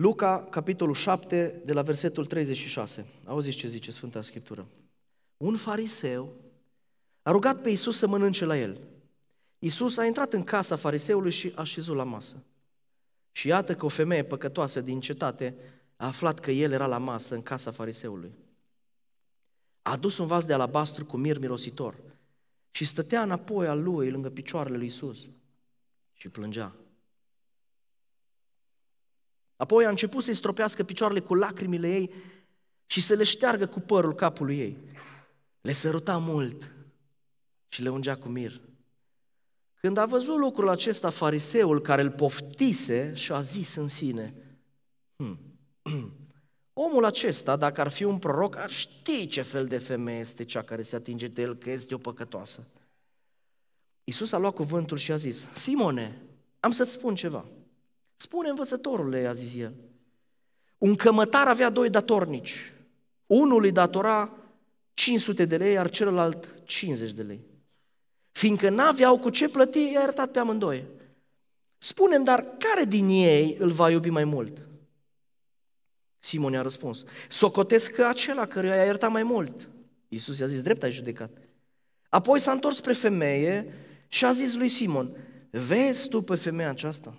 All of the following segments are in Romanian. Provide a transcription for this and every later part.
Luca, capitolul 7, de la versetul 36. Auziți ce zice Sfânta Scriptură. Un fariseu a rugat pe Isus să mănânce la el. Isus a intrat în casa fariseului și a șezut la masă. Și iată că o femeie păcătoasă din cetate a aflat că el era la masă în casa fariseului. A adus un vas de alabastru cu mir mirositor și stătea înapoi al lui lângă picioarele lui Isus și plângea. Apoi a început să-i stropească picioarele cu lacrimile ei și să le șteargă cu părul capului ei. Le săruta mult și le ungea cu mir. Când a văzut lucrul acesta, fariseul care îl poftise și a zis în sine, hm, omul acesta, dacă ar fi un proroc, ar ști ce fel de femeie este cea care se atinge de el, că este o păcătoasă. Iisus a luat cuvântul și a zis, Simone, am să-ți spun ceva. Spune învățătorule, a zis el. Un cămătar avea doi datornici. Unul îi datora 500 de lei, iar celălalt 50 de lei. Fiindcă n-aveau cu ce plăti, i-a iertat pe amândoi. Spunem, dar care din ei îl va iubi mai mult? Simon i-a răspuns, socotesc că acela căruia i-a iertat mai mult. Iisus i-a zis, drept ai judecat. Apoi s-a întors spre femeie și a zis lui Simon, vezi tu pe femeia aceasta?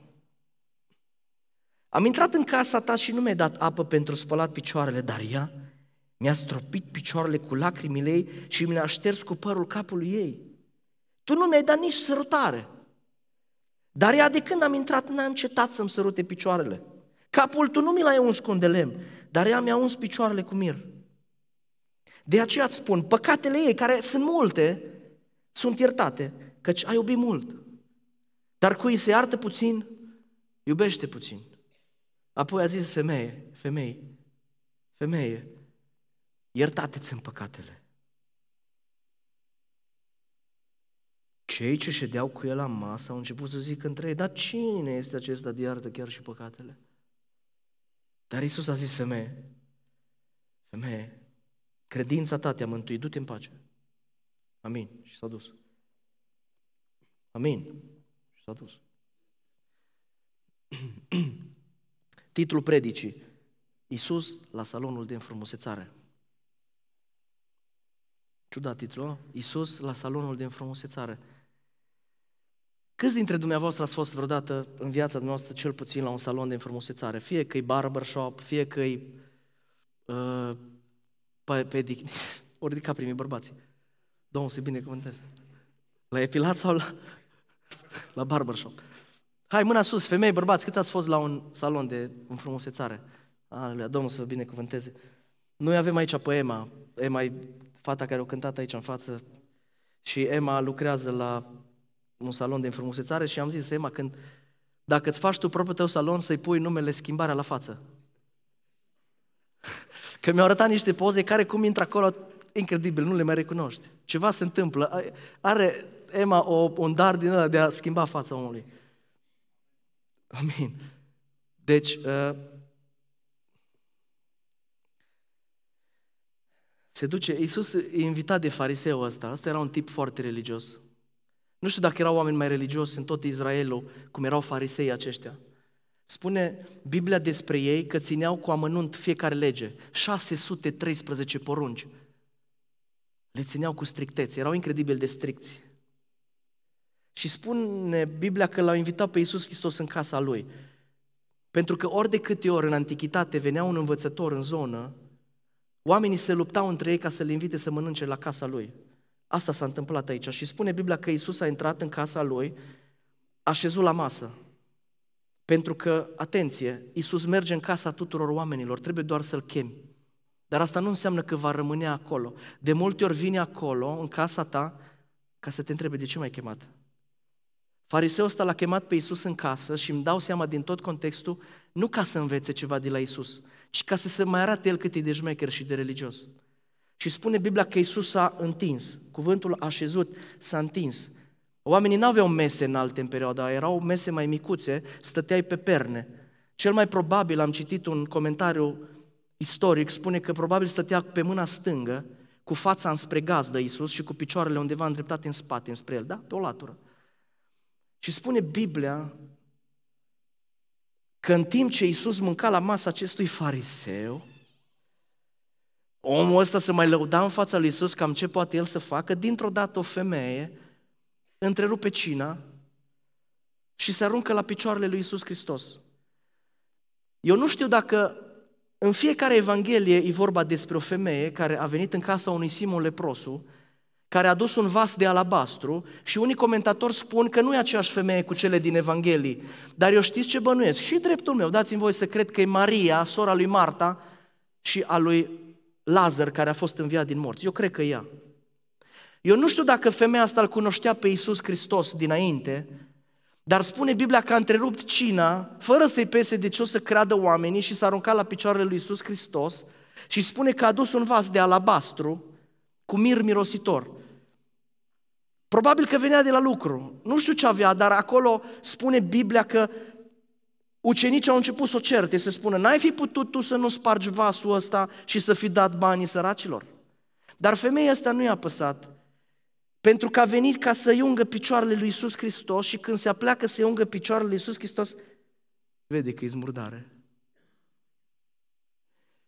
Am intrat în casa ta și nu mi-ai dat apă pentru spălat picioarele, dar ea mi-a stropit picioarele cu lacrimile ei și mi a șters cu părul capului ei. Tu nu mi-ai dat nici sărutare. Dar ea de când am intrat n-a încetat să-mi sărute picioarele. Capul tu nu mi l-ai uns cu un de lemn, dar ea mi-a uns picioarele cu mir. De aceea îți spun, păcatele ei, care sunt multe, sunt iertate, căci ai iubit mult. Dar cui se iartă puțin, iubește puțin. Apoi a zis femeie, femeie, femeie, iertate-ți în păcatele. Cei ce ședeau cu el la masă au început să zică între ei, dar cine este acesta de iartă chiar și păcatele? Dar Isus a zis femeie, femeie, credința ta te-a mântuit, du-te în pace. Amin. Și s-a dus. Amin. Și s-a dus. titlul predicii. Iisus la salonul de înfrumusețare. Ciudat titlul, ă? Iisus la salonul de înfrumusețare. Câți dintre dumneavoastră ați fost vreodată în viața noastră cel puțin la un salon de înfrumusețare? Fie că i barbershop, fie că i uh, ă, pedic... Ori de primii bărbații. Domnul să-i binecuvânteze. La epilat sau la, la barbershop? Hai, mâna sus, femei, bărbați, cât ați fost la un salon de înfrumusețare? Aleluia, Domnul să vă binecuvânteze. Noi avem aici pe Emma. Emma e fata care o cântat aici în față. Și Emma lucrează la un salon de înfrumusețare și am zis, Emma, când, dacă îți faci tu propriul tău salon, să-i pui numele schimbarea la față. Că mi-au arătat niște poze care cum intră acolo, incredibil, nu le mai recunoști. Ceva se întâmplă. Are Emma o, un dar din ăla de a schimba fața omului. Amin. Deci, uh, se duce, Iisus e invitat de fariseu ăsta, ăsta era un tip foarte religios. Nu știu dacă erau oameni mai religioși în tot Israelul, cum erau farisei aceștia. Spune Biblia despre ei că țineau cu amănunt fiecare lege, 613 porunci. Le țineau cu strictețe, erau incredibil de stricți. Și spune Biblia că l-au invitat pe Iisus Hristos în casa lui. Pentru că ori de câte ori în antichitate venea un învățător în zonă, oamenii se luptau între ei ca să-l invite să mănânce la casa lui. Asta s-a întâmplat aici. Și spune Biblia că Iisus a intrat în casa lui, șezut la masă. Pentru că, atenție, Iisus merge în casa tuturor oamenilor, trebuie doar să-L chemi. Dar asta nu înseamnă că va rămâne acolo. De multe ori vine acolo, în casa ta, ca să te întrebe de ce m-ai chemat. Fariseul ăsta l-a chemat pe Iisus în casă și îmi dau seama din tot contextul, nu ca să învețe ceva de la Iisus, ci ca să se mai arate el cât e de șmecher și de religios. Și spune Biblia că Iisus s-a întins, cuvântul așezut s-a întins. Oamenii nu aveau mese înalte în perioada erau mese mai micuțe, stăteai pe perne. Cel mai probabil, am citit un comentariu istoric, spune că probabil stătea pe mâna stângă, cu fața înspre gazdă Iisus și cu picioarele undeva îndreptate în spate, înspre el, da? Pe o latură. Și spune Biblia că în timp ce Iisus mânca la masa acestui fariseu, omul ăsta se mai lăuda în fața lui Iisus cam ce poate el să facă, dintr-o dată o femeie întrerupe cina și se aruncă la picioarele lui Iisus Hristos. Eu nu știu dacă în fiecare evanghelie e vorba despre o femeie care a venit în casa unui Simon leprosu care a dus un vas de alabastru și unii comentatori spun că nu e aceeași femeie cu cele din Evanghelii. Dar eu știți ce bănuiesc? Și dreptul meu, dați-mi voi să cred că e Maria, sora lui Marta și a lui Lazar care a fost înviat din morți. Eu cred că ea. Eu nu știu dacă femeia asta îl cunoștea pe Iisus Hristos dinainte, dar spune Biblia că a întrerupt cina, fără să-i pese de ce o să creadă oamenii și s-a aruncat la picioarele lui Iisus Hristos și spune că a dus un vas de alabastru cu mir mirositor. Probabil că venea de la lucru. Nu știu ce avea, dar acolo spune Biblia că ucenicii au început să o certe, să spună, n-ai fi putut tu să nu spargi vasul ăsta și să fi dat banii săracilor. Dar femeia asta nu i-a păsat, pentru că a venit ca să iungă picioarele lui Isus Hristos și când se apleacă să iungă picioarele lui Isus Hristos, vede că e zmurdare.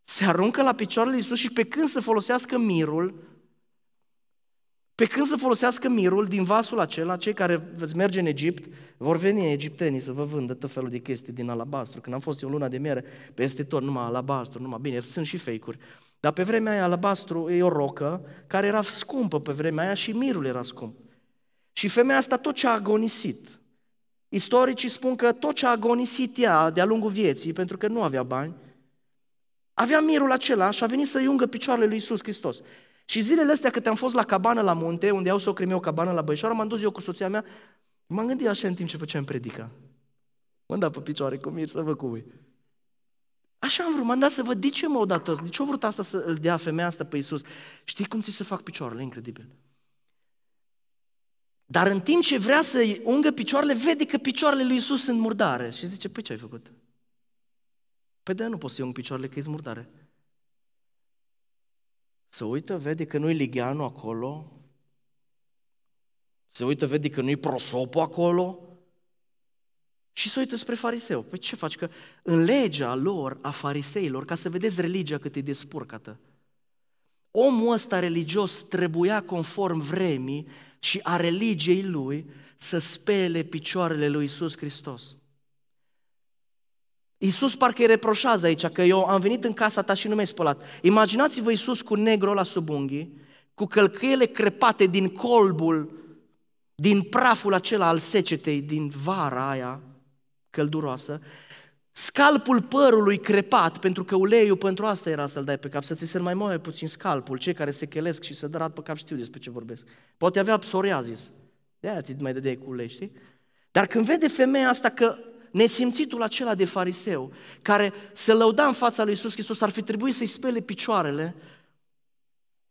Se aruncă la picioarele lui Isus și pe când să folosească mirul, pe când să folosească mirul din vasul acela, cei care veți merge în Egipt, vor veni egiptenii să vă vândă tot felul de chestii din alabastru. Când am fost eu luna de miere, peste tot, numai alabastru, numai bine, sunt și fake-uri. Dar pe vremea aia alabastru e o rocă care era scumpă pe vremea aia și mirul era scump. Și femeia asta tot ce a agonisit. Istoricii spun că tot ce a agonisit ea de-a lungul vieții, pentru că nu avea bani, avea mirul acela și a venit să iungă picioarele lui Isus Hristos. Și zilele astea cât am fost la cabană la munte, unde au socrii o cabană la Băișoara, m-am dus eu cu soția mea, m-am gândit așa în timp ce făceam predica. Mă da pe picioare cu mir să vă cu voi. Așa am vrut, m-am dat să văd de ce dat toți? de ce au vrut asta să îl dea femeia asta pe Iisus. Știi cum ți se fac picioarele, incredibil. Dar în timp ce vrea să-i ungă picioarele, vede că picioarele lui Iisus sunt murdare. Și zice, păi ce ai făcut? Păi de nu poți să-i ung picioarele că e murdare. Se uită, vede că nu-i Ligianu acolo, se uită, vede că nu-i prosopo acolo și se uită spre fariseu. Păi ce faci? Că în legea lor, a fariseilor, ca să vedeți religia cât e despurcată, omul ăsta religios trebuia conform vremii și a religiei lui să spele picioarele lui Isus Hristos. Iisus parcă îi reproșează aici că eu am venit în casa ta și nu mi-ai spălat. Imaginați-vă Iisus cu negru la sub unghii, cu călcâiele crepate din colbul, din praful acela al secetei, din vara aia călduroasă, scalpul părului crepat, pentru că uleiul pentru asta era să-l dai pe cap, să ți se mai moaie puțin scalpul, cei care se chelesc și se dărat pe cap știu despre ce vorbesc. Poate avea psoriazis, de-aia mai dădeai cu ulei, știi? Dar când vede femeia asta că nesimțitul acela de fariseu, care se lăuda în fața lui Isus Hristos, ar fi trebuit să-i spele picioarele,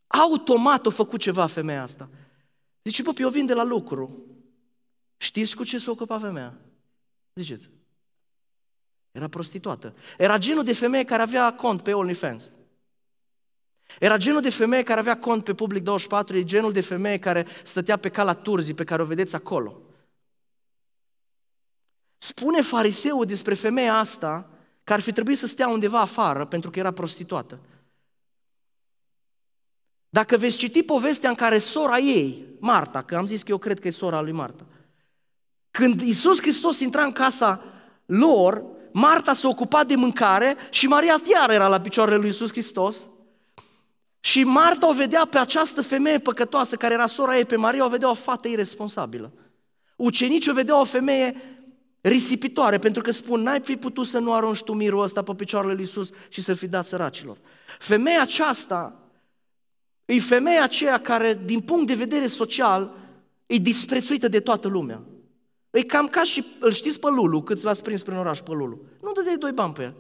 automat a făcut ceva femeia asta. Zice, păi, eu vin de la lucru. Știți cu ce se ocupa femeia? Ziceți. Era prostituată. Era genul de femeie care avea cont pe OnlyFans. Era genul de femeie care avea cont pe Public 24, e genul de femeie care stătea pe cala Turzii, pe care o vedeți acolo. Spune fariseul despre femeia asta că ar fi trebuit să stea undeva afară pentru că era prostituată. Dacă veți citi povestea în care sora ei, Marta, că am zis că eu cred că e sora lui Marta, când Isus Hristos intra în casa lor, Marta se ocupa de mâncare și Maria iar era la picioarele lui Isus Hristos și Marta o vedea pe această femeie păcătoasă care era sora ei, pe Maria o vedea o fată irresponsabilă. Ucenicii o vedea o femeie risipitoare, pentru că spun, n-ai fi putut să nu arunci tu mirul ăsta pe picioarele lui Iisus și să-l fi dat săracilor. Femeia aceasta e femeia aceea care, din punct de vedere social, e disprețuită de toată lumea. E cam ca și, îl știți pe Lulu, câți l-ați prins prin oraș pe Lulu. Nu dădeai doi bani pe el.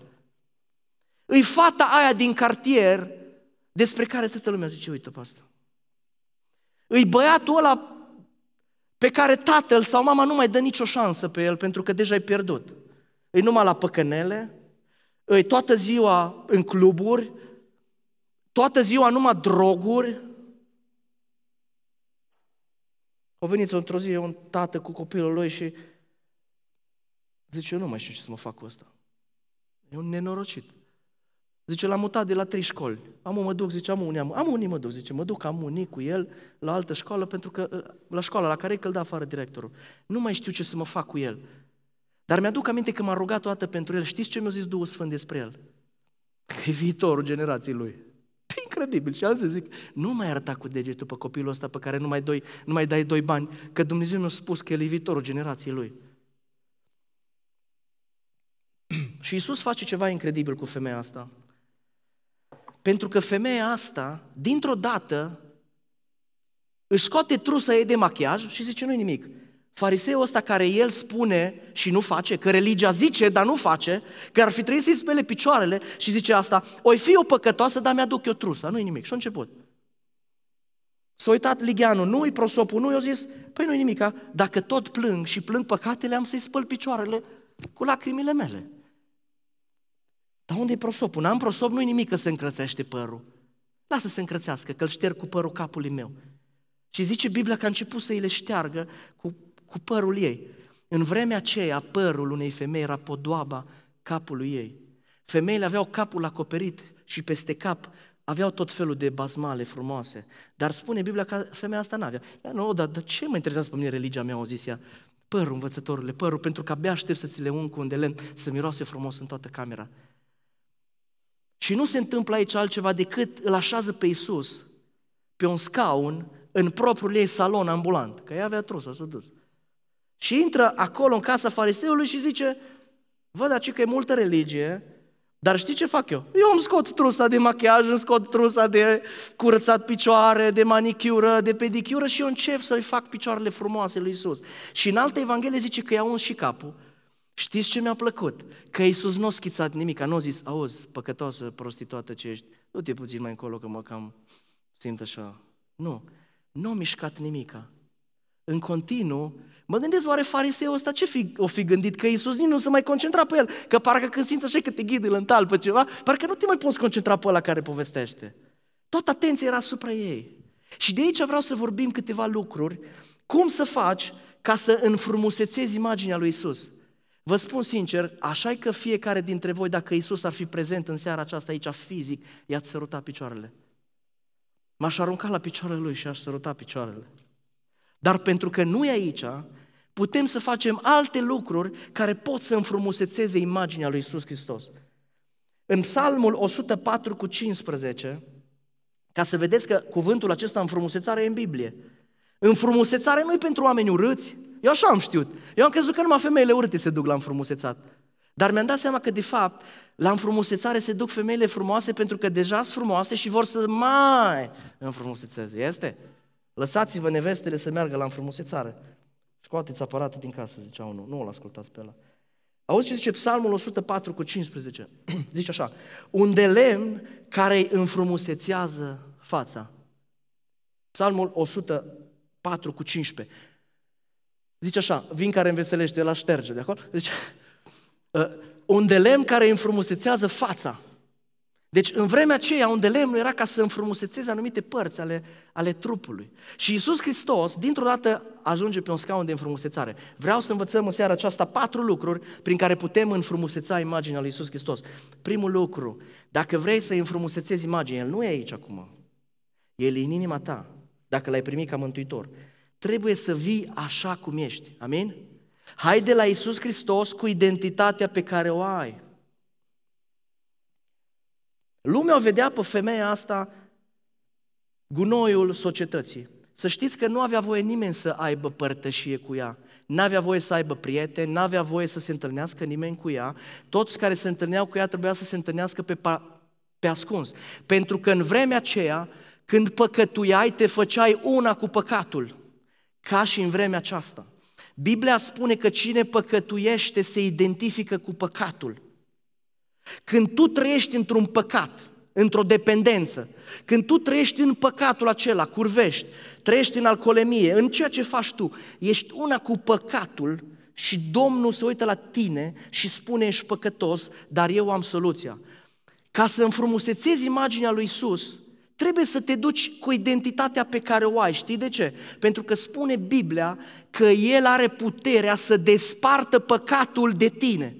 E fata aia din cartier despre care toată lumea zice, uite pe asta. E băiatul ăla pe care tatăl sau mama nu mai dă nicio șansă pe el pentru că deja ai pierdut. E numai la păcănele, e toată ziua în cluburi, toată ziua numai droguri. A venit într-o zi un tată cu copilul lui și zice, eu nu mai știu ce să mă fac cu ăsta. E un nenorocit. Zice, l-am mutat de la trei școli. Am mă duc, zice, am unii, am, am unii mă duc, zice, mă duc, am unii cu el la altă școală, pentru că, ă, la școala la care îl da afară directorul. Nu mai știu ce să mă fac cu el. Dar mi-aduc aminte că m-a rugat toată pentru el. Știți ce mi-a zis Duhul Sfânt despre el? Că e viitorul generației lui. E păi, incredibil. Și alții zic, nu mai arăta cu degetul pe copilul ăsta pe care nu mai, doi, nu mai dai doi bani, că Dumnezeu mi-a spus că el e viitorul generației lui. Și Isus face ceva incredibil cu femeia asta. Pentru că femeia asta, dintr-o dată, își scoate trusa ei de machiaj și zice, nu nimic. Fariseul ăsta care el spune și nu face, că religia zice, dar nu face, că ar fi trebuit să-i spele picioarele și zice asta, oi fi o păcătoasă, dar mi-aduc eu trusa, nu-i nimic. Și a început. S-a uitat Ligianu, nu-i prosopul, nu, i-a zis, păi nu-i nimica, dacă tot plâng și plâng păcatele, am să-i spăl picioarele cu lacrimile mele. Dar unde e prosopul? N-am prosop, nu-i nimic că se încrățește părul. Lasă să se încrățească, că îl șterg cu părul capului meu. Și zice Biblia că a început să îi le șteargă cu, cu părul ei. În vremea aceea, părul unei femei era podoaba capului ei. Femeile aveau capul acoperit și peste cap aveau tot felul de bazmale frumoase. Dar spune Biblia că femeia asta n-avea. Ea, nu, dar de ce mă interesează pe mine religia mea, o zis ea. Părul, învățătorule, părul, pentru că abia aștept să ți le un cu un de lemn, să miroase frumos în toată camera. Și nu se întâmplă aici altceva decât îl așează pe Isus pe un scaun în propriul ei salon ambulant, că ea avea a s-a dus. Și intră acolo în casa fariseului și zice, văd aici că e multă religie, dar știi ce fac eu? Eu îmi scot trusa de machiaj, îmi scot trusa de curățat picioare, de manicură, de pedicură și eu încep să-i fac picioarele frumoase lui Isus. Și în alte evanghelie zice că i-a uns și capul. Știți ce mi-a plăcut? Că Iisus nu a schițat nimic, nu a zis, auzi, păcătoasă, prostituată ce ești, du-te puțin mai încolo că mă cam simt așa. Nu, nu a mișcat nimica. În continuu, mă gândesc oare fariseul ăsta ce fi, o fi gândit? Că Iisus nici nu se mai concentra pe el, că parcă când simți așa că te ghidă în întal pe ceva, parcă nu te mai poți concentra pe ăla care povestește. Toată atenția era asupra ei. Și de aici vreau să vorbim câteva lucruri, cum să faci ca să înfrumusețezi imaginea lui Isus. Vă spun sincer, așa e că fiecare dintre voi, dacă Isus ar fi prezent în seara aceasta aici fizic, i-ați săruta picioarele. M-aș arunca la picioarele lui și aș săruta picioarele. Dar pentru că nu e aici, putem să facem alte lucruri care pot să înfrumusețeze imaginea lui Isus Hristos. În Psalmul 104 cu 15, ca să vedeți că cuvântul acesta înfrumusețare e în Biblie. Înfrumusețare nu e pentru oameni urâți, eu așa am știut. Eu am crezut că numai femeile urâte se duc la înfrumusețat. Dar mi-am dat seama că, de fapt, la înfrumusețare se duc femeile frumoase pentru că deja sunt frumoase și vor să mai înfrumusețeze. Este? Lăsați-vă nevestele să meargă la înfrumusețare. Scoateți aparatul din casă, zicea unul. Nu îl ascultați pe ăla. Auzi ce zice Psalmul 104 cu 15. zice așa. Un de lemn care îi înfrumusețează fața. Psalmul 104 cu 15. Zice așa, vin care înveselește, la șterge, de acord? Zice, uh, un de lemn care îi înfrumusețează fața. Deci în vremea aceea un de lemn era ca să înfrumusețeze anumite părți ale, ale trupului. Și Isus Hristos, dintr-o dată, ajunge pe un scaun de înfrumusețare. Vreau să învățăm în seara aceasta patru lucruri prin care putem înfrumuseța imaginea lui Isus Hristos. Primul lucru, dacă vrei să înfrumusețezi imaginea, El nu e aici acum. El e în inima ta, dacă l-ai primit ca mântuitor trebuie să vii așa cum ești. Amin? Hai de la Isus Hristos cu identitatea pe care o ai. Lumea o vedea pe femeia asta gunoiul societății. Să știți că nu avea voie nimeni să aibă părtășie cu ea. N-avea voie să aibă prieteni, n-avea voie să se întâlnească nimeni cu ea. Toți care se întâlneau cu ea trebuia să se întâlnească pe, pe ascuns. Pentru că în vremea aceea, când păcătuiai, te făceai una cu păcatul ca și în vremea aceasta. Biblia spune că cine păcătuiește se identifică cu păcatul. Când tu trăiești într-un păcat, într-o dependență, când tu trăiești în păcatul acela, curvești, trăiești în alcoolemie, în ceea ce faci tu, ești una cu păcatul și Domnul se uită la tine și spune ești păcătos, dar eu am soluția. Ca să înfrumusețezi imaginea lui Isus, Trebuie să te duci cu identitatea pe care o ai. Știi de ce? Pentru că spune Biblia că El are puterea să despartă păcatul de tine.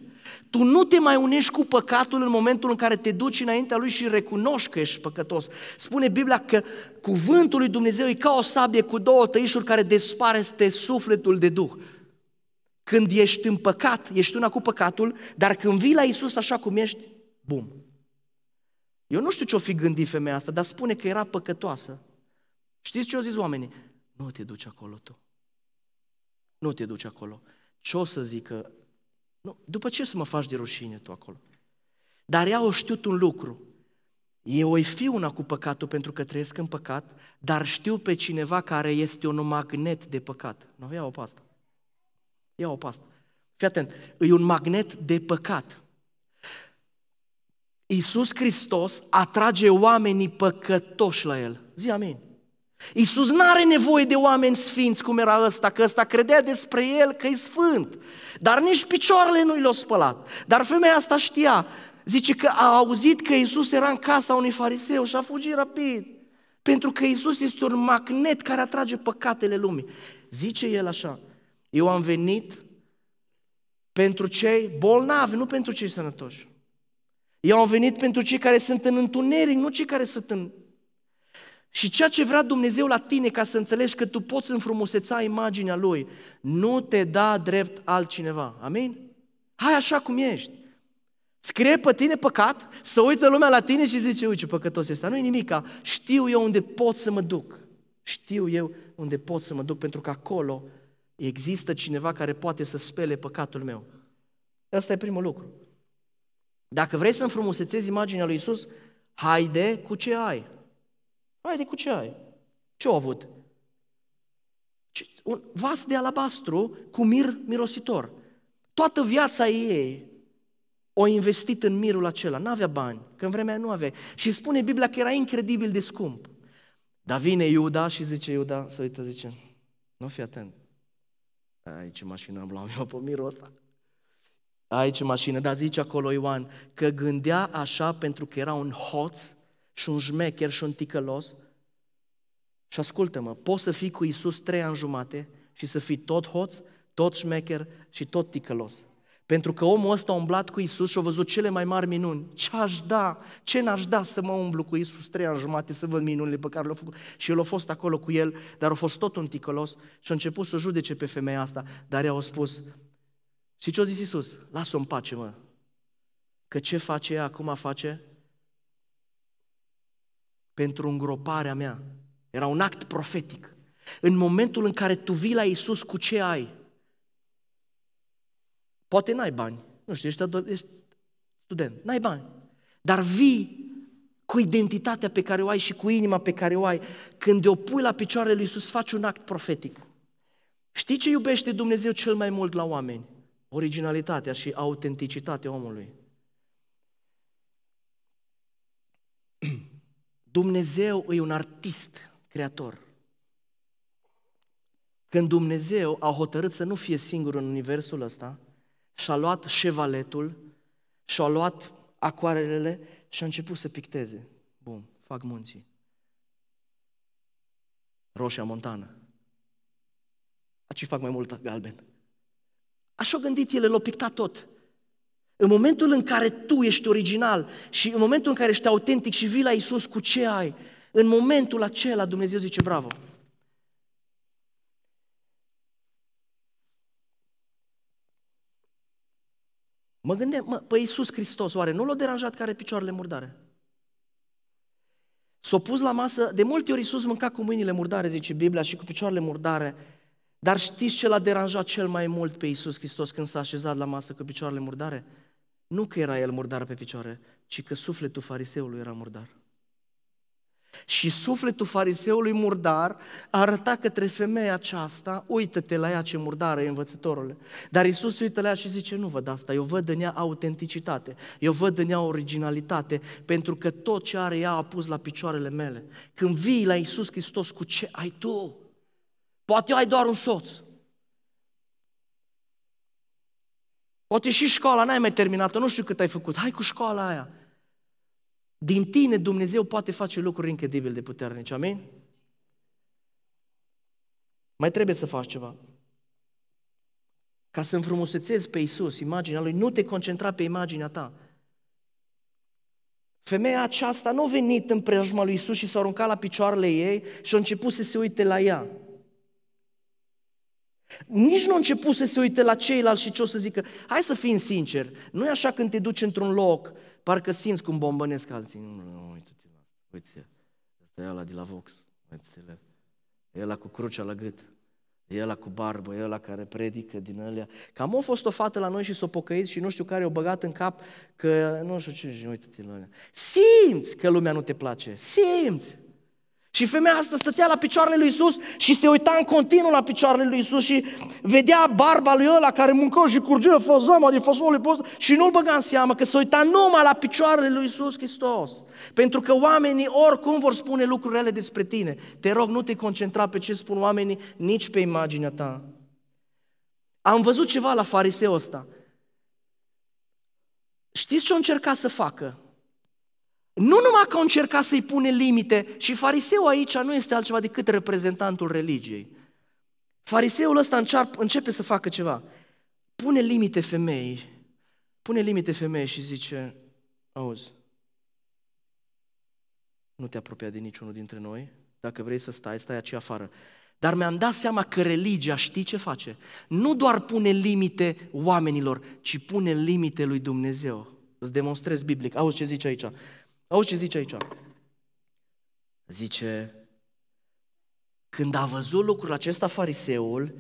Tu nu te mai unești cu păcatul în momentul în care te duci înaintea lui și recunoști că ești păcătos. Spune Biblia că cuvântul lui Dumnezeu e ca o sabie cu două tăișuri care despare te sufletul de duh. Când ești în păcat, ești una cu păcatul, dar când vii la Isus așa cum ești, bum, eu nu știu ce-o fi gândit femeia asta, dar spune că era păcătoasă. Știți ce au zis oamenii? Nu te duci acolo tu. Nu te duci acolo. Ce o să zică? Nu. După ce să mă faci de rușine tu acolo? Dar ea o știut un lucru. Eu o fi una cu păcatul pentru că trăiesc în păcat, dar știu pe cineva care este un magnet de păcat. Nu, ia-o pastă. asta. Ia-o pastă. asta. Fii atent, e un magnet de păcat. Iisus Hristos atrage oamenii păcătoși la El. Zi amin. Iisus nu are nevoie de oameni sfinți cum era ăsta, că ăsta credea despre el că e sfânt. Dar nici picioarele nu l-au spălat. Dar femeia asta știa, zice că a auzit că Iisus era în casa unui fariseu și a fugit rapid. Pentru că Iisus este un magnet care atrage păcatele lumii. Zice el așa, eu am venit pentru cei bolnavi, nu pentru cei sănătoși. Ei am venit pentru cei care sunt în întuneric, nu cei care sunt în... Și ceea ce vrea Dumnezeu la tine ca să înțelegi că tu poți înfrumuseța imaginea Lui, nu te da drept altcineva. Amin? Hai așa cum ești. Scrie pe tine păcat, să uită lumea la tine și zice, uite, păcătos este. Nu-i nimica, știu eu unde pot să mă duc. Știu eu unde pot să mă duc, pentru că acolo există cineva care poate să spele păcatul meu. Ăsta e primul lucru. Dacă vrei să înfrumusețezi imaginea lui Isus, haide cu ce ai. Haide cu ce ai. Ce au avut? Un vas de alabastru cu mir mirositor. Toată viața ei o investit în mirul acela. N-avea bani, că în vremea nu avea. Și spune Biblia că era incredibil de scump. Dar vine Iuda și zice Iuda, să uită, zice, nu fi atent. Ai, ce mașină am luat eu pe mirul ăsta. Aici mașină, dar zice acolo Ioan că gândea așa pentru că era un hoț și un șmecher și un ticălos. Și ascultă-mă, poți să fii cu Isus trei ani jumate și să fii tot hoț, tot șmecher și tot ticălos. Pentru că omul ăsta a umblat cu Isus și a văzut cele mai mari minuni. Ce aș da? Ce n-aș da să mă umblu cu Isus trei ani jumate să văd minunile pe care le-a făcut? Și el a fost acolo cu el, dar a fost tot un ticălos și a început să judece pe femeia asta. Dar ea a spus, și ce-a zis Iisus? Lasă-o în pace, mă. Că ce face ea acum face? Pentru îngroparea mea. Era un act profetic. În momentul în care tu vii la Iisus cu ce ai, poate n-ai bani, nu știu, ești, ador, ești student, n-ai bani, dar vii cu identitatea pe care o ai și cu inima pe care o ai, când o pui la picioarele lui Iisus, faci un act profetic. Știi ce iubește Dumnezeu cel mai mult la oameni? originalitatea și autenticitatea omului. Dumnezeu e un artist creator. Când Dumnezeu a hotărât să nu fie singur în universul ăsta, și-a luat șevaletul, și-a luat acoarelele și a început să picteze. Bun, fac munții. Roșia montană. Aici fac mai mult galben. Așa a gândit el, l-a pictat tot. În momentul în care tu ești original și în momentul în care ești autentic și vii la Isus cu ce ai, în momentul acela Dumnezeu zice bravo. Mă gândeam, mă, pe Iisus Hristos, oare nu l-a deranjat care picioarele murdare? S-a pus la masă, de multe ori Iisus mânca cu mâinile murdare, zice Biblia, și cu picioarele murdare. Dar știți ce l-a deranjat cel mai mult pe Iisus Hristos când s-a așezat la masă cu picioarele murdare? Nu că era el murdar pe picioare, ci că sufletul fariseului era murdar. Și sufletul fariseului murdar arăta către femeia aceasta, uită-te la ea ce murdară e învățătorule. Dar Isus uită la ea și zice, nu văd asta, eu văd în ea autenticitate, eu văd în ea originalitate, pentru că tot ce are ea a pus la picioarele mele. Când vii la Isus Hristos cu ce ai tu, Poate ai doar un soț. Poate și școala n-ai mai terminat nu știu cât ai făcut. Hai cu școala aia. Din tine Dumnezeu poate face lucruri incredibil de puternice. Amin? Mai trebuie să faci ceva. Ca să înfrumusețezi pe Isus imaginea Lui, nu te concentra pe imaginea ta. Femeia aceasta nu a venit în preajma lui Isus și s-a aruncat la picioarele ei și a început să se uite la ea. Nici nu a început să se uite la ceilalți și ce o să zică. Hai să fim sinceri, nu e așa când te duci într-un loc, parcă simți cum bombănesc alții. Nu, nu, nu, uite-te la uite Asta e ăla de la Vox, uite-te e ăla cu crucea la gât, e ăla cu barbă, e ăla care predică din alea. Cam a fost o fată la noi și s-a pocăit și nu știu care o băgat în cap că nu știu ce, uite-te la alea. Simți că lumea nu te place, simți! Și femeia asta stătea la picioarele lui Isus și se uita în continuu la picioarele lui Isus și vedea barba lui ăla care mâncă și curgea făzăma din fosfolul post și nu-l băga în seamă că se uita numai la picioarele lui Isus Hristos. Pentru că oamenii oricum vor spune lucrurile despre tine. Te rog, nu te concentra pe ce spun oamenii, nici pe imaginea ta. Am văzut ceva la fariseul ăsta. Știți ce o încerca să facă? Nu numai că au încercat să-i pune limite și fariseul aici nu este altceva decât reprezentantul religiei. Fariseul ăsta încearp, începe să facă ceva. Pune limite femeii, pune limite femeii și zice, auzi, nu te apropia de niciunul dintre noi, dacă vrei să stai, stai aici afară. Dar mi-am dat seama că religia, știi ce face? Nu doar pune limite oamenilor, ci pune limite lui Dumnezeu. Îți demonstrez biblic. Auzi ce zice aici. Auzi ce zice aici? Zice, când a văzut lucrul acesta fariseul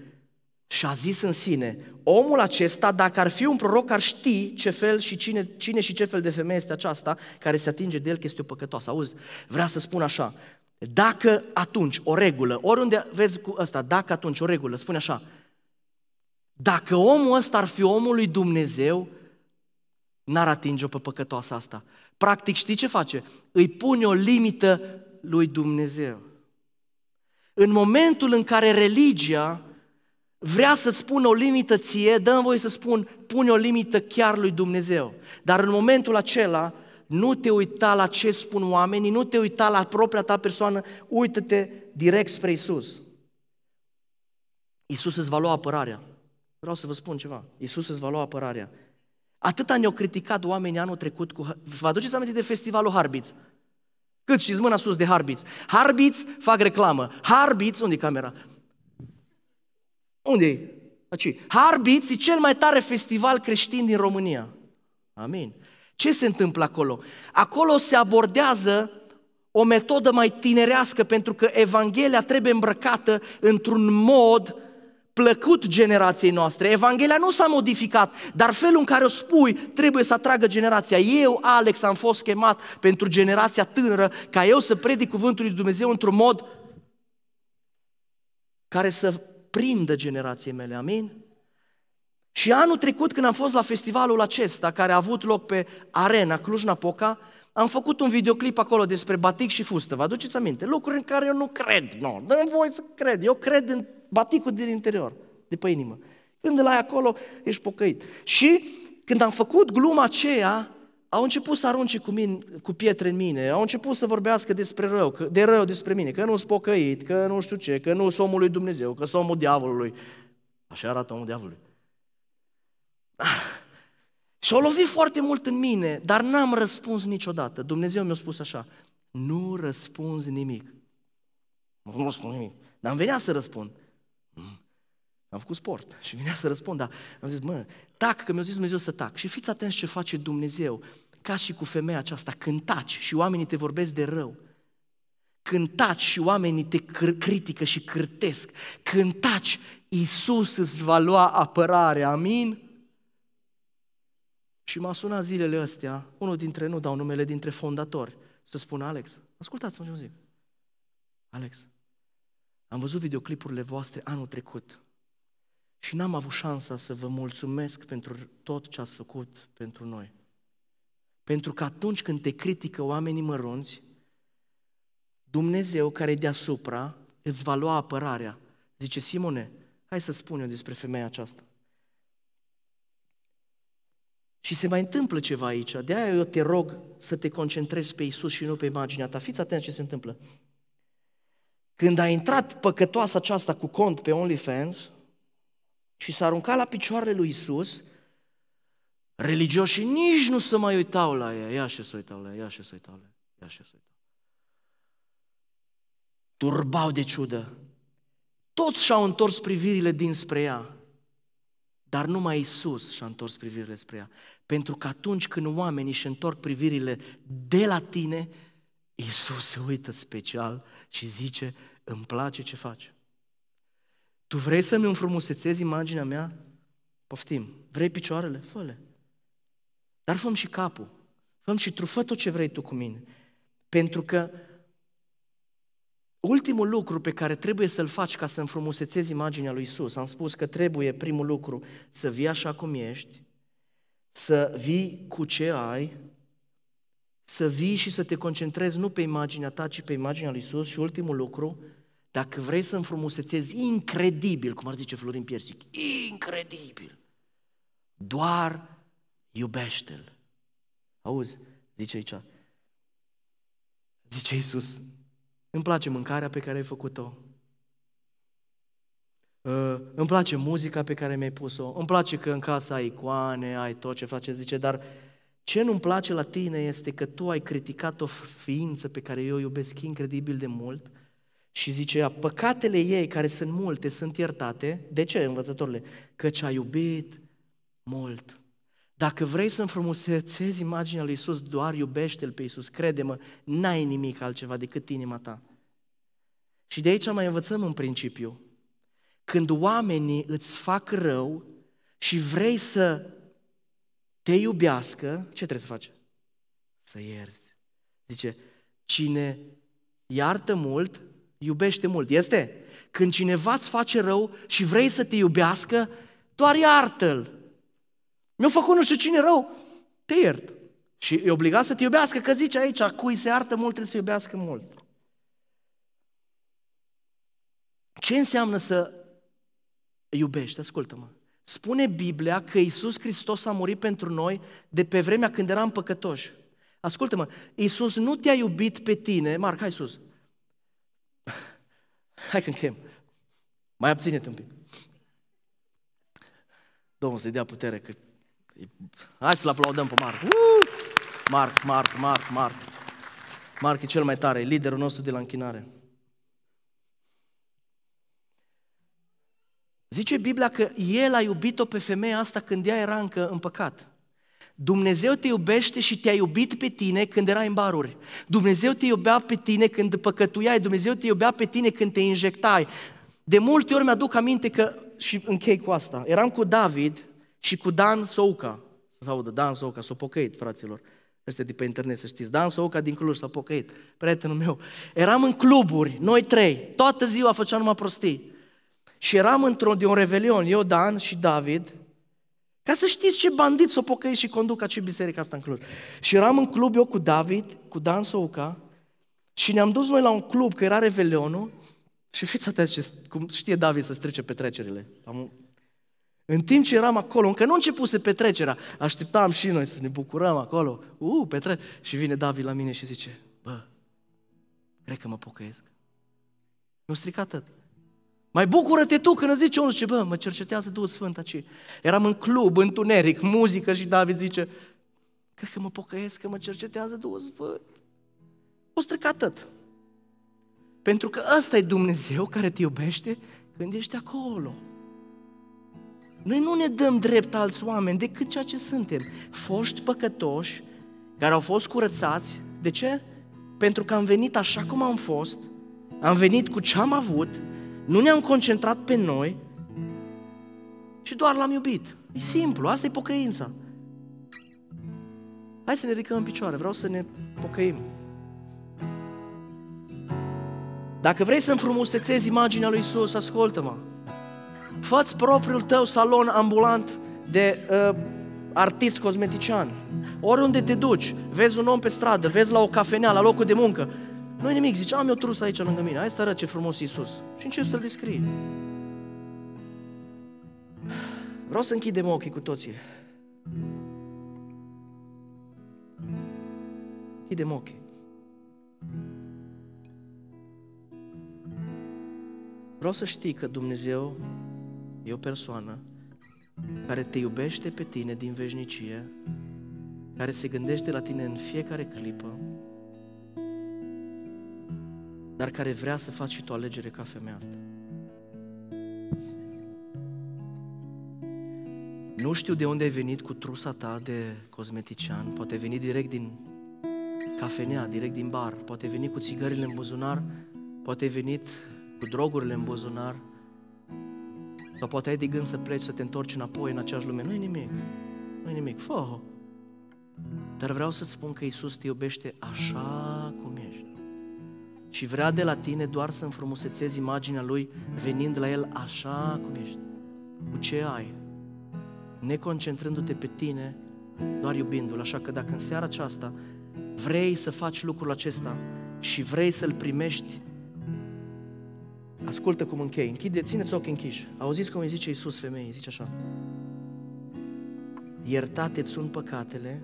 și a zis în sine, omul acesta, dacă ar fi un proroc, ar ști ce fel și cine, cine și ce fel de femeie este aceasta care se atinge de el că este o păcătoasă. Auzi, vrea să spun așa, dacă atunci, o regulă, oriunde vezi cu ăsta, dacă atunci, o regulă, spune așa, dacă omul ăsta ar fi omul lui Dumnezeu, n-ar atinge-o pe păcătoasa asta. Practic, știi ce face? Îi pune o limită lui Dumnezeu. În momentul în care religia vrea să-ți spună o limită ție, dă voie să spun, pune o limită chiar lui Dumnezeu. Dar în momentul acela, nu te uita la ce spun oamenii, nu te uita la propria ta persoană, uită-te direct spre Isus. Isus îți va lua apărarea. Vreau să vă spun ceva. Isus îți va lua apărarea. Atâta ne-au criticat oamenii anul trecut cu... Vă aduceți aminte de festivalul Harbiț? Cât și mâna sus de Harbiț. Harbiț fac reclamă. Harbiț, unde e camera? Unde e? Aici. Harbiț e cel mai tare festival creștin din România. Amin. Ce se întâmplă acolo? Acolo se abordează o metodă mai tinerească pentru că Evanghelia trebuie îmbrăcată într-un mod plăcut generației noastre. Evanghelia nu s-a modificat, dar felul în care o spui trebuie să atragă generația. Eu, Alex, am fost chemat pentru generația tânără ca eu să predic cuvântul lui Dumnezeu într-un mod care să prindă generației mele, amin? Și anul trecut când am fost la festivalul acesta, care a avut loc pe Arena Cluj-Napoca, am făcut un videoclip acolo despre batic și fustă, vă aduceți aminte? Lucruri în care eu nu cred, nu, dă voi să cred, eu cred în baticul din interior, de pe inimă. Când îl ai acolo, ești pocăit. Și când am făcut gluma aceea, au început să arunce cu, mine, cu pietre în mine, au început să vorbească despre rău, că, de rău despre mine, că nu sunt pocăit, că nu știu ce, că nu sunt omul lui Dumnezeu, că sunt omul diavolului. Așa arată omul diavolului. Ah. Și au lovit foarte mult în mine, dar n-am răspuns niciodată. Dumnezeu mi-a spus așa, nu răspunzi nimic. Nu răspund nimic. Dar am venea să răspund. Am făcut sport și venea să răspund, dar am zis, mă, tac, că mi-a zis Dumnezeu să tac. Și fiți atenți ce face Dumnezeu, ca și cu femeia aceasta, când taci și oamenii te vorbesc de rău, când taci și oamenii te cr- critică și cârtesc, când taci, Iisus îți va lua apărare, amin? Și m-a sunat zilele astea, unul dintre, nu dau numele, dintre fondatori, să spună, Alex, ascultați-mă ce zic. Alex, am văzut videoclipurile voastre anul trecut și n-am avut șansa să vă mulțumesc pentru tot ce ați făcut pentru noi. Pentru că atunci când te critică oamenii mărunți, Dumnezeu care deasupra îți va lua apărarea. Zice, Simone, hai să spun eu despre femeia aceasta. Și se mai întâmplă ceva aici. De aia eu te rog să te concentrezi pe Isus și nu pe imaginea ta. Fiți atenți ce se întâmplă. Când a intrat păcătoasa aceasta cu cont pe OnlyFans, și s-a aruncat la picioarele lui Isus, religioșii nici nu se mai uitau la ea. Ia și să uitau la ea, ia și să uitau la ea, ia și să uitau. Turbau de ciudă. Toți și-au întors privirile dinspre ea, dar numai Isus și-a întors privirile spre ea. Pentru că atunci când oamenii își întorc privirile de la tine, Isus se uită special și zice, îmi place ce faci. Tu vrei să-mi înfrumusețezi imaginea mea? Poftim. Vrei picioarele? fă Dar fă și capul. fă și trufă tot ce vrei tu cu mine. Pentru că ultimul lucru pe care trebuie să-l faci ca să înfrumusețezi imaginea lui Isus, am spus că trebuie primul lucru să vii așa cum ești, să vii cu ce ai, să vii și să te concentrezi nu pe imaginea ta, ci pe imaginea lui Isus și ultimul lucru, dacă vrei să înfrumusețezi incredibil, cum ar zice Florin Piersic, incredibil, doar iubește-l. Auzi, zice aici, zice Iisus, îmi place mâncarea pe care ai făcut-o, ă, îmi place muzica pe care mi-ai pus-o, îmi place că în casă ai icoane, ai tot ce faci, zice, dar ce nu-mi place la tine este că tu ai criticat o ființă pe care eu o iubesc incredibil de mult și zice păcatele ei, care sunt multe, sunt iertate. De ce, învățătorile? Căci a iubit mult. Dacă vrei să înfrumusețezi imaginea lui Isus, doar iubește-L pe Isus, crede-mă, n-ai nimic altceva decât inima ta. Și de aici mai învățăm un principiu. Când oamenii îți fac rău și vrei să te iubească, ce trebuie să faci? Să ierți. Zice, cine iartă mult, iubește mult. Este? Când cineva îți face rău și vrei să te iubească, doar iartă-l. Mi-a făcut nu știu cine rău, te iert. Și e obligat să te iubească, că zice aici, cui se iartă mult, trebuie să iubească mult. Ce înseamnă să iubești? Ascultă-mă. Spune Biblia că Isus Hristos a murit pentru noi de pe vremea când eram păcătoși. Ascultă-mă, Isus nu te-a iubit pe tine, Marc, hai sus, Hai că chem. Mai abține-te un pic. Domnul să-i dea putere că... Hai să-l aplaudăm pe Marc. Uh! Marc, Marc, Marc, Marc. Marc e cel mai tare, e liderul nostru de la închinare. Zice Biblia că el a iubit-o pe femeia asta când ea era încă în păcat. Dumnezeu te iubește și te-a iubit pe tine când erai în baruri. Dumnezeu te iubea pe tine când păcătuiai, Dumnezeu te iubea pe tine când te injectai. De multe ori mi-aduc aminte că, și închei cu asta, eram cu David și cu Dan Souca, să audă, Dan Souca, s-a pocăit, fraților, este de pe internet, să știți, Dan Souca din Cluj s-a pocăit, prietenul meu. Eram în cluburi, noi trei, toată ziua făceam numai prostii. Și eram într-un de un revelion, eu, Dan și David, ca să știți ce bandit s-o pocăi și conduc acea biserică asta în Cluj. Și eram în club eu cu David, cu Dan Souca, și ne-am dus noi la un club, că era Revelionul, și fiți atenți ce, cum știe David să strice petrecerile. Am... În timp ce eram acolo, încă nu începuse petrecerea, așteptam și noi să ne bucurăm acolo. Uh, petre... Și vine David la mine și zice, bă, cred că mă pocăiesc. Nu a stricat atât. Mai bucură-te tu când îți zice unul, zice, bă, mă cercetează Duhul Sfânt aici. Eram în club, în tuneric, muzică și David zice, cred că mă pocăiesc, că mă cercetează Duhul Sfânt. O stric atât. Pentru că ăsta e Dumnezeu care te iubește când ești acolo. Noi nu ne dăm drept alți oameni decât ceea ce suntem. Foști păcătoși care au fost curățați. De ce? Pentru că am venit așa cum am fost, am venit cu ce am avut nu ne-am concentrat pe noi și doar l-am iubit. E simplu, asta e pocăința. Hai să ne ridicăm în picioare, vreau să ne pocăim. Dacă vrei să înfrumusețezi imaginea lui Isus, ascultă-mă. Fă-ți propriul tău salon ambulant de uh, artist cosmetician. Oriunde te duci, vezi un om pe stradă, vezi la o cafenea, la locul de muncă, nu-i nimic, zice, am eu trusă aici lângă mine, hai să arăt ce frumos e Iisus. Și încep să-L descrie. Vreau să închidem ochii cu toții. Închidem ochii. Vreau să știi că Dumnezeu e o persoană care te iubește pe tine din veșnicie, care se gândește la tine în fiecare clipă, dar care vrea să faci și tu alegere ca femeia asta. Nu știu de unde ai venit cu trusa ta de cosmetician, poate veni direct din cafenea, direct din bar, poate veni cu țigările în buzunar, poate ai venit cu drogurile în buzunar, sau poate ai de gând să pleci, să te întorci înapoi în aceeași lume. Nu-i nimic, nu-i nimic, fă Dar vreau să-ți spun că Isus te iubește așa și vrea de la tine doar să înfrumusețezi imaginea lui venind la el așa cum ești, cu ce ai, neconcentrându-te pe tine, doar iubindu-l. Așa că dacă în seara aceasta vrei să faci lucrul acesta și vrei să-l primești, ascultă cum închei. Închide, ține-ți ochii închiși. Auziți cum îi zice Iisus femeii, zice așa. Iertate sunt păcatele,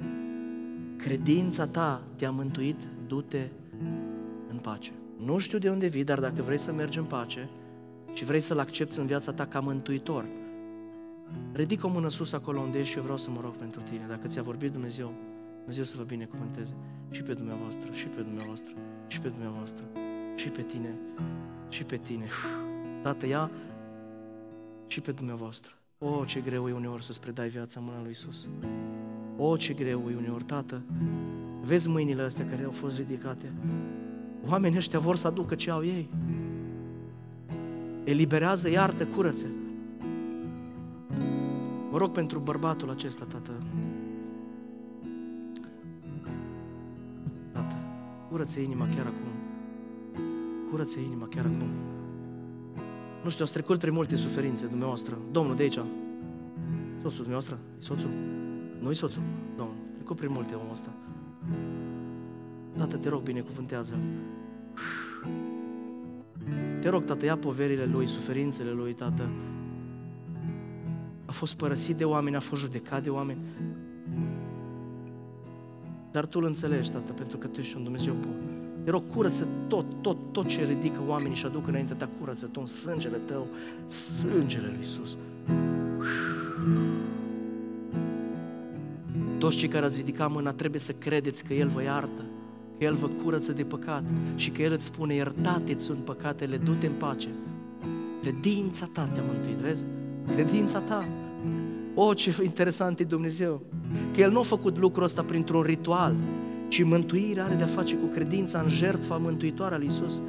credința ta te-a mântuit, du-te în pace nu știu de unde vii, dar dacă vrei să mergi în pace și vrei să-L accepti în viața ta ca mântuitor, ridic o mână sus acolo unde ești și eu vreau să mă rog pentru tine. Dacă ți-a vorbit Dumnezeu, Dumnezeu să vă binecuvânteze și pe dumneavoastră, și pe dumneavoastră, și pe dumneavoastră, și pe tine, și pe tine. tată, ia și pe dumneavoastră. O, oh, ce greu e uneori să-ți predai viața în mâna lui Isus. O, oh, ce greu e uneori, Tată. Vezi mâinile astea care au fost ridicate. Oamenii ăștia vor să aducă ce au ei. Eliberează, iartă, curățe. Mă rog pentru bărbatul acesta, tată. Tată, curăță inima chiar acum. Curăță inima chiar acum. Nu știu, a trecut prin multe suferințe dumneavoastră. Domnul, de aici. Soțul dumneavoastră? E soțul? Nu i soțul, domnul. Trecut prin multe omul ăsta. Tată, te rog, binecuvântează-l. Te rog, Tată, ia poverile lui, suferințele lui, Tată. A fost părăsit de oameni, a fost judecat de oameni. Dar Tu îl înțelegi, Tată, pentru că Tu ești un Dumnezeu bun. Te rog, curăță tot, tot, tot ce ridică oamenii și aduc înaintea Ta, curăță Tu în sângele Tău, sângele lui Iisus. Toți cei care ați ridicat mâna trebuie să credeți că El vă iartă că El vă curăță de păcat și că El îți spune iertate-ți sunt păcatele, du-te în pace. Credința ta te-a mântuit, vezi? Credința ta. O, oh, ce interesant e Dumnezeu! Că El nu a făcut lucrul ăsta printr-un ritual, ci mântuirea are de-a face cu credința în jertfa mântuitoare a lui Iisus.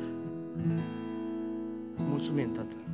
Mulțumim, Tată!